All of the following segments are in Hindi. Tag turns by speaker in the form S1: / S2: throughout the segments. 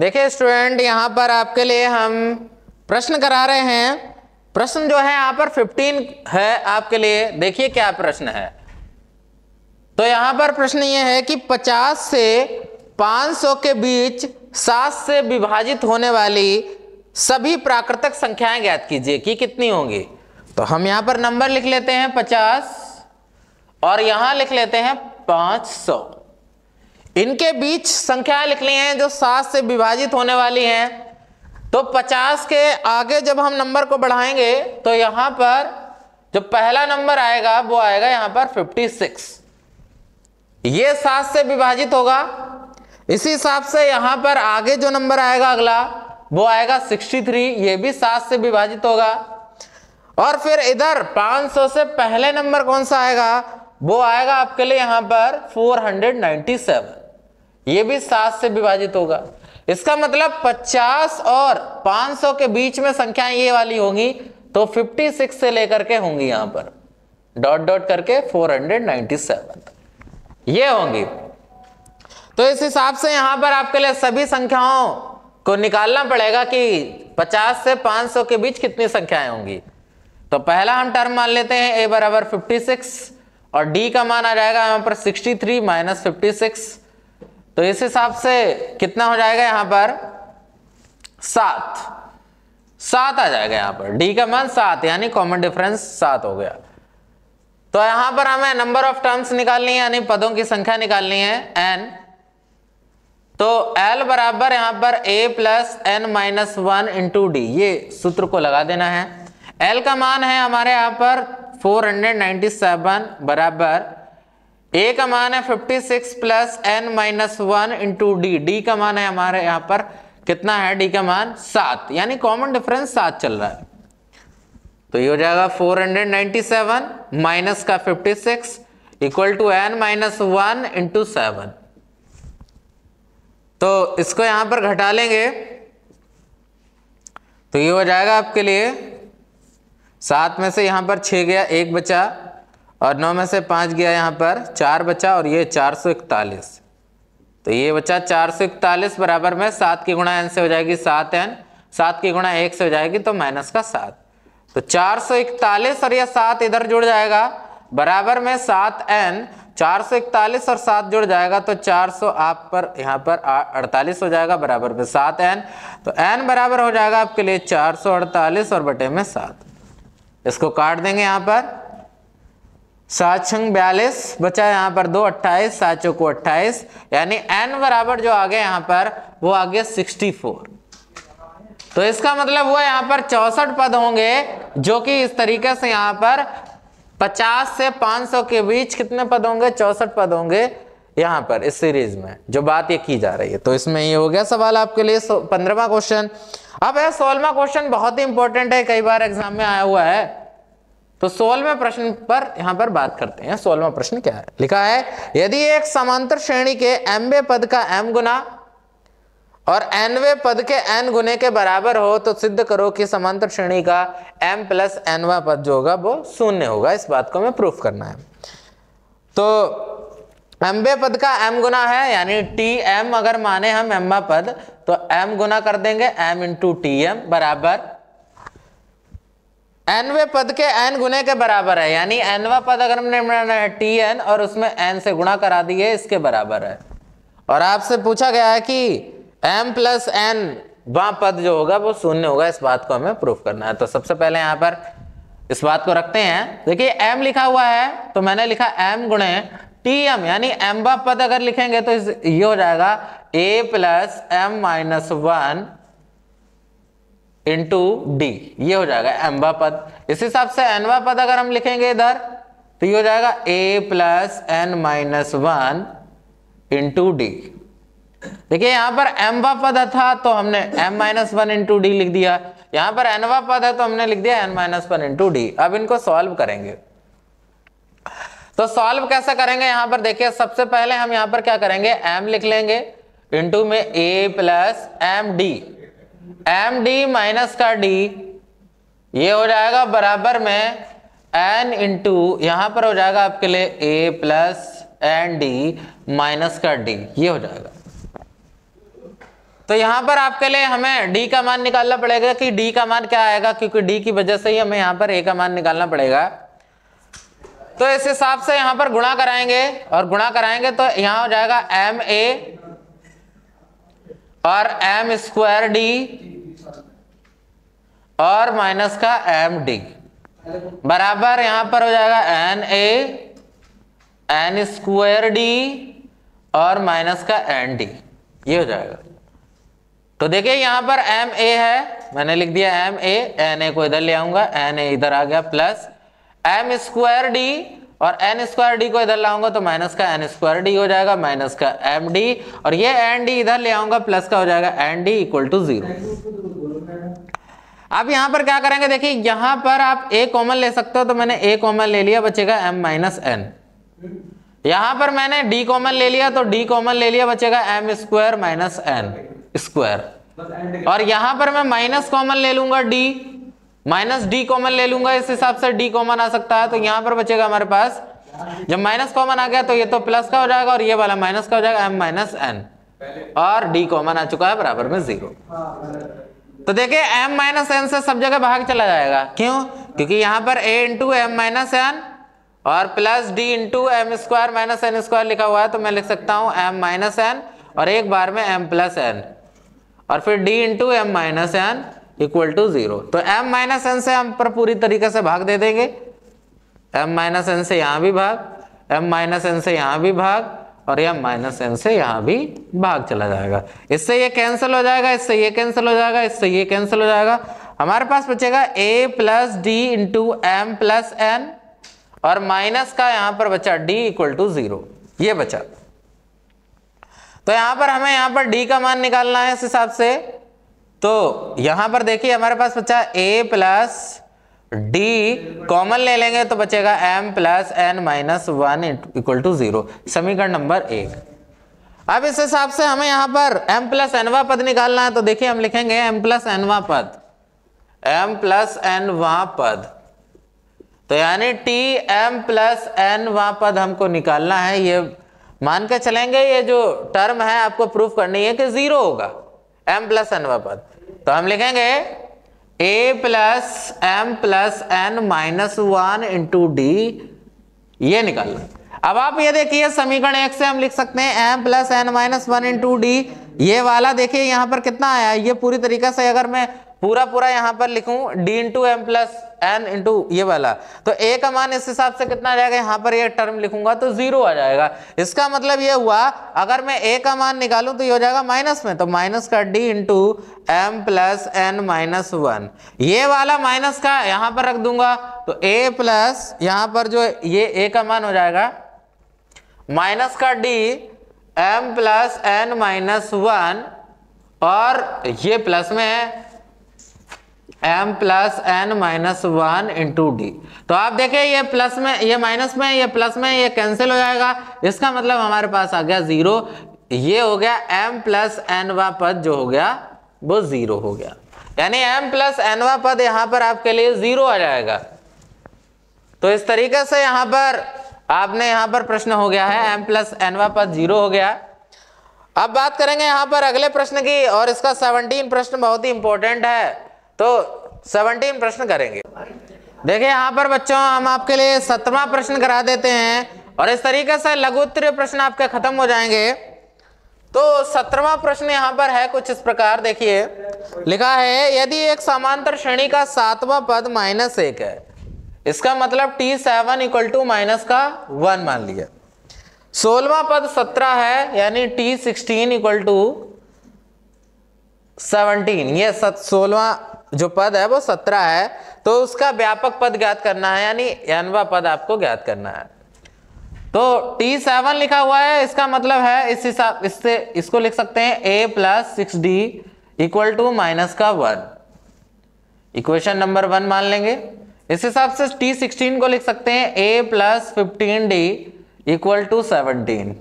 S1: देखिए स्टूडेंट यहाँ पर आपके लिए हम प्रश्न करा रहे हैं प्रश्न जो है यहाँ पर 15 है आपके लिए देखिए क्या प्रश्न है तो यहाँ पर प्रश्न ये है कि 50 से 500 के बीच 7 से विभाजित होने वाली सभी प्राकृतिक संख्याएं ज्ञात कीजिए कि कितनी होंगी तो हम यहाँ पर नंबर लिख लेते हैं 50 और यहाँ लिख लेते हैं 500 इनके बीच संख्याएं लिख ली है जो सात से विभाजित होने वाली हैं तो पचास के आगे जब हम नंबर को बढ़ाएंगे तो यहां पर जो पहला नंबर आएगा वो आएगा यहां पर फिफ्टी सिक्स ये सात से विभाजित होगा इसी हिसाब से यहां पर आगे जो नंबर आएगा अगला वो आएगा सिक्सटी थ्री ये भी सात से विभाजित होगा और फिर इधर 500 से पहले नंबर कौन सा आएगा वो आएगा आपके लिए यहां पर 497 ये भी सात से विभाजित होगा इसका मतलब 50 और 500 के बीच में संख्याएं ये वाली होंगी तो 56 से लेकर के होंगी यहां पर डॉट डॉट करके 497 ये होंगी तो इस हिसाब से यहां पर आपके लिए सभी संख्याओं को निकालना पड़ेगा कि 50 से 500 के बीच कितनी संख्याएं होंगी तो पहला हम टर्म मान लेते हैं ए बराबर 56 और डी का मान आ जाएगा यहां पर 63 थ्री माइनस फिफ्टी सिक्स तो इस हिसाब से कितना हो जाएगा यहां पर सात सात आ जाएगा यहां पर डी का मान सात यानी कॉमन डिफरेंस सात हो गया तो यहां पर हमें नंबर ऑफ टर्म्स निकालनी है यानी पदों की संख्या निकालनी है एन तो एल बराबर यहां पर a plus n minus one into d ये सूत्र को लगा देना है एल का मान है हमारे यहां पर 497 बराबर ए का मान है 56 six plus n minus one into d d का मान है हमारे यहां पर कितना है डी का मान सात यानी कॉमन डिफरेंस सात चल रहा है तो ये हो जाएगा 497 माइनस का 56 equal to n minus one into seven तो इसको यहां पर घटा लेंगे तो ये हो जाएगा आपके लिए सात में से यहां पर छः गया एक बचा और नौ में से पाँच गया यहाँ पर चार बचा और ये चार सौ इकतालीस तो ये बचा चार सौ इकतालीस बराबर में सात की गुणा एन से हो जाएगी सात एन सात की गुणा एक से हो जाएगी तो माइनस का सात तो चार सौ इकतालीस और यह सात इधर जुड़ जाएगा बराबर में सात एन चार सौ इकतालीस और सात जुड़ जाएगा तो चार सौ आप पर यहाँ पर अड़तालीस हो जाएगा बराबर में सात एन तो एन बराबर हो जाएगा आपके लिए चार सौ अड़तालीस और बटे में सात इसको काट देंगे यहाँ पर सात छंग बयालीस बचा यहाँ पर दो अट्ठाईस सात चौको अट्ठाईस यानी एन बराबर जो आ गया यहाँ पर वो आ गया सिक्सटी फोर तो इसका मतलब वो यहाँ पर चौसठ पद होंगे जो कि इस तरीके से यहाँ पर पचास से पांच सौ के बीच कितने पद होंगे चौसठ पद होंगे यहाँ पर इस सीरीज में जो बात ये की जा रही है तो इसमें ये हो गया सवाल आपके लिए पंद्रहवा क्वेश्चन अब यह सोलवा क्वेश्चन बहुत ही इंपॉर्टेंट है कई बार एग्जाम में आया हुआ है तो सोलवे प्रश्न पर यहां पर बात करते हैं सोलवा प्रश्न क्या है लिखा है यदि एक समांतर श्रेणी के एमवे पद का एम गुना और एनवे पद के एन गुने के बराबर हो तो सिद्ध करो कि समांतर श्रेणी का एम प्लस एनवा पद जो होगा वो शून्य होगा इस बात को हमें प्रूफ करना है तो वे पद का एम गुना है यानी टी एम अगर माने हम एमवा पद तो एम गुना कर देंगे एम इंटू टी एम बराबर एनवे पद के एन गुने के बराबर है यानी एनवा पद अगर हमने बनाना है टी एन और उसमें एन से गुणा करा दिए इसके बराबर है और आपसे पूछा गया है कि एम प्लस एन वां पद जो होगा वो शून्य होगा इस बात को हमें प्रूफ करना है तो सबसे पहले यहां पर इस बात को रखते हैं देखिए एम लिखा हुआ है तो मैंने लिखा एम गुणे टी एम यानी एम वा पद अगर लिखेंगे तो ये हो जाएगा a plus m minus one into d ये हो जाएगा एम्बा पद इस हिसाब से एनवा पद अगर हम लिखेंगे इधर तो ये हो जाएगा a plus n minus one into d देखिए यहां पर एमवा पद था तो हमने m minus one into d लिख दिया यहां पर एनवा पद है तो हमने लिख दिया n minus one into d अब इनको सॉल्व करेंगे तो सॉल्व कैसे करेंगे यहां पर देखिए सबसे पहले हम यहां पर क्या करेंगे एम लिख लेंगे इंटू में a plus m d m d minus का डी ये हो जाएगा बराबर में एन इंटू यहां पर हो जाएगा आपके लिए a plus n d minus का डी ये हो जाएगा तो यहां पर आपके लिए हमें d का मान निकालना पड़ेगा कि d का मान क्या आएगा क्योंकि d की वजह से ही हमें यहां पर a का मान निकालना पड़ेगा तो इस हिसाब से यहां पर गुणा कराएंगे और गुणा कराएंगे तो यहां हो जाएगा एम ए और एम स्क्वायर डी और माइनस का एम डी बराबर यहां पर हो जाएगा n a n square d और माइनस का एन डी ये हो जाएगा तो देखिए यहां पर एम ए है मैंने लिख दिया एम ए एन ए को इधर ले आऊंगा एन ए इधर आ गया प्लस एम स्क्वायर डी और एन स्क्वायर डी को इधर लाऊंगा तो माइनस का एन स्क्वायर डी हो जाएगा माइनस का एम डी और ये एन डी इधर ले आऊंगा प्लस का हो जाएगा n d equal to zero आप यहां पर क्या करेंगे देखिए यहां पर आप ए कॉमन ले सकते हो तो मैंने ए कॉमन ले लिया बचेगा एम माइनस एन यहां पर मैंने डी कॉमन ले लिया तो डी कॉमन ले लिया बचेगा m square minus n square और यहां पर मैं माइनस कॉमन ले लूंगा डी माइनस डी कॉमन ले लूंगा इस हिसाब से डी कॉमन आ सकता है तो यहां पर बचेगा हमारे पास जब माइनस कॉमन आ गया तो ये तो प्लस का हो जाएगा और ये वाला माइनस का हो जाएगा एम माइनस एन और डी कॉमन आ चुका है बराबर में जीरो तो देखिए एम माइनस एन से सब जगह भाग चला जाएगा क्यों क्योंकि यहां पर a into m minus n और plus d into m square minus n square लिखा हुआ है तो मैं लिख सकता हूं एम माइनस एन और एक बार में एम प्लस एन और फिर d into m minus n equal to zero तो m माइनस एन से हम पर पूरी तरीके से भाग दे देंगे m माइनस एन से यहां भी भाग m माइनस एन से यहां भी भाग और यह माइनस एन से यहां भी भाग चला जाएगा इससे ये कैंसिल हो जाएगा इससे ये कैंसिल हो जाएगा इससे ये कैंसिल हो जाएगा हमारे पास बचेगा a plus d into m plus n और माइनस का यहां पर बचा d इक्वल टू जीरो ये बचा तो यहां पर हमें यहां पर d का मान निकालना है इस हिसाब से तो यहां पर देखिए हमारे पास बच्चा ए प्लस डी कॉमन ले लेंगे तो बचेगा m plus n minus one equal to zero समीकरण नंबर एक अब इस हिसाब से हमें यहां पर m प्लस एनवा पद निकालना है तो देखिए हम लिखेंगे m प्लस एनवा पद m प्लस एनवा पद तो यानी टी एम प्लस एनवा पद हमको निकालना है ये मान के चलेंगे ये जो टर्म है आपको प्रूफ करनी है कि जीरो होगा एम प्लस एनवा पद तो हम लिखेंगे a plus m plus n minus one into d ये निकाल अब आप ये देखिए समीकरण एक से हम लिख सकते हैं m plus n minus one into d ये वाला देखिए यहां पर कितना आया ये पूरी तरीके से अगर मैं पूरा पूरा यहां पर लिखूं d into m plus n into ये वाला तो a का मान इस हिसाब से कितना आ जाएगा यहां पर ये टर्म लिखूंगा तो जीरो आ जाएगा इसका मतलब ये हुआ अगर मैं a का मान निकालूं तो ये हो जाएगा माइनस में तो माइनस का d into m plus n minus one ये वाला माइनस का यहां पर रख दूंगा तो a प्लस यहां पर जो ये a का मान हो जाएगा माइनस का d m plus n minus one और ये प्लस में है m plus n minus one into d तो आप देखें ये प्लस में ये माइनस में ये प्लस में ये कैंसिल हो जाएगा इसका मतलब हमारे पास आ गया ज़ीरो ये हो गया एम प्लस वा पद जो हो गया वो ज़ीरो हो गया यानी एम प्लस एनवा पद यहाँ पर आपके लिए ज़ीरो आ जाएगा तो इस तरीके से यहां पर आपने यहां पर प्रश्न हो गया है एम प्लस एनवा पद जीरो हो गया अब बात करेंगे यहां पर अगले प्रश्न की और इसका सेवनटीन प्रश्न बहुत ही इंपॉर्टेंट है तो सेवनटीन प्रश्न करेंगे देखिए यहाँ पर बच्चों हम आपके लिए सत्रवा प्रश्न करा देते हैं और इस तरीके से लघुत्तर प्रश्न आपके खत्म हो जाएंगे तो सत्रवा प्रश्न यहाँ पर है कुछ इस प्रकार देखिए लिखा है यदि एक समांतर श्रेणी का सातवां पद माइनस एक है इसका मतलब t seven equal to minus का वन मान लिया सोलवा पद सत्रह है यानी t sixteen equal to seventeen ये सोलवा जो पद है वो सत्रह है तो उसका व्यापक पद ज्ञात करना है यानी एनवा पद आपको ज्ञात करना है तो टी सेवन लिखा हुआ है इसका मतलब है इस हिसाब इससे इसको लिख सकते हैं a plus six d equal to minus का वन इक्वेशन नंबर वन मान लेंगे इस हिसाब से टी सिक्सटीन को लिख सकते हैं a plus fifteen d equal to seventeen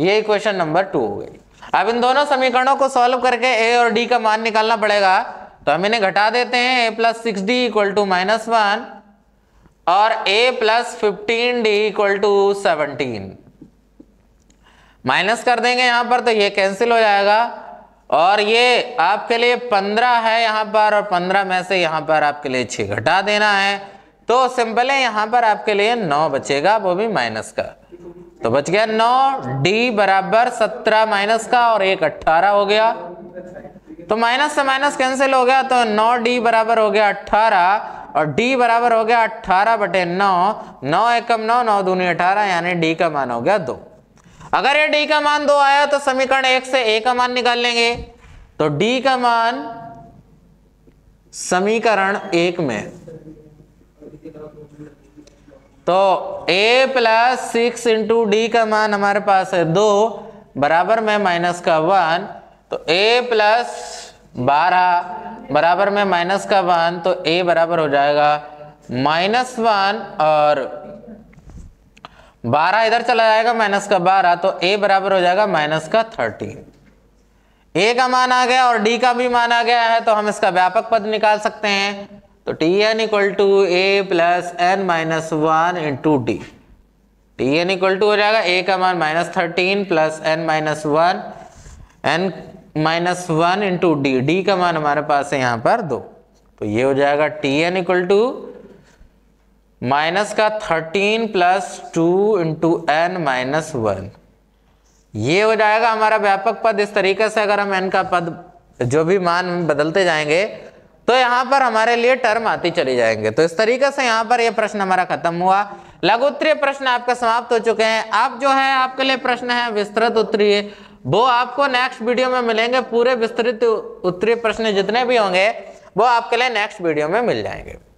S1: ये इक्वेशन नंबर टू हो गई अब इन दोनों समीकरणों को सॉल्व करके ए और डी का मान निकालना पड़ेगा तो हम इन्हें घटा देते हैं a plus six d equal to minus one और a plus fifteen d equal to seventeen minus कर देंगे यहां पर तो ये कैंसिल हो जाएगा और ये आपके लिए पंद्रह है यहां पर और पंद्रह में से यहां पर आपके लिए छह घटा देना है तो सिंपल है यहां पर आपके लिए नौ बचेगा वो भी माइनस का तो बच गया नौ डी बराबर सत्रह माइनस का और एक अट्ठारह हो गया तो माइनस से माइनस कैंसिल हो गया तो नौ डी बराबर हो गया अट्ठारह और डी बराबर हो गया अट्ठारह बटे नौ नौ एकम नौ नौ दूनी अठारह यानी डी का मान हो गया दो अगर ये डी का मान दो आया तो समीकरण एक से ए का मान निकाल लेंगे तो डी का मान समीकरण एक में तो a plus six into d का मान हमारे पास है दो बराबर में माइनस का वन तो a प्लस बारह बराबर में माइनस का वन तो a बराबर हो जाएगा माइनस वन और बारह इधर चला जाएगा माइनस का बारह तो a बराबर हो जाएगा माइनस का थर्टीन ए का मान आ गया और डी का भी मान आ गया है तो हम इसका व्यापक पद निकाल सकते हैं तो t n equal to a plus n minus one into d t n equal to हो जाएगा ए का मान minus thirteen plus n minus one n minus one into d d का मान हमारे पास है यहां पर दो तो ये हो जाएगा t n equal to minus का thirteen plus two into n minus one ये हो जाएगा हमारा व्यापक पद इस तरीके से अगर हम एन का पद जो भी मान बदलते जाएंगे तो यहां पर हमारे लिए टर्म आती चली जाएंगे तो इस तरीके से यहां पर यह प्रश्न हमारा खत्म हुआ लघु उत्तरीय प्रश्न आपका समाप्त हो चुके हैं अब जो है आपके लिए प्रश्न है विस्तृत उत्तरीय वो आपको नेक्स्ट वीडियो में मिलेंगे पूरे विस्तृत उत्तरीय प्रश्न जितने भी होंगे वो आपके लिए नेक्स्ट वीडियो में मिल जाएंगे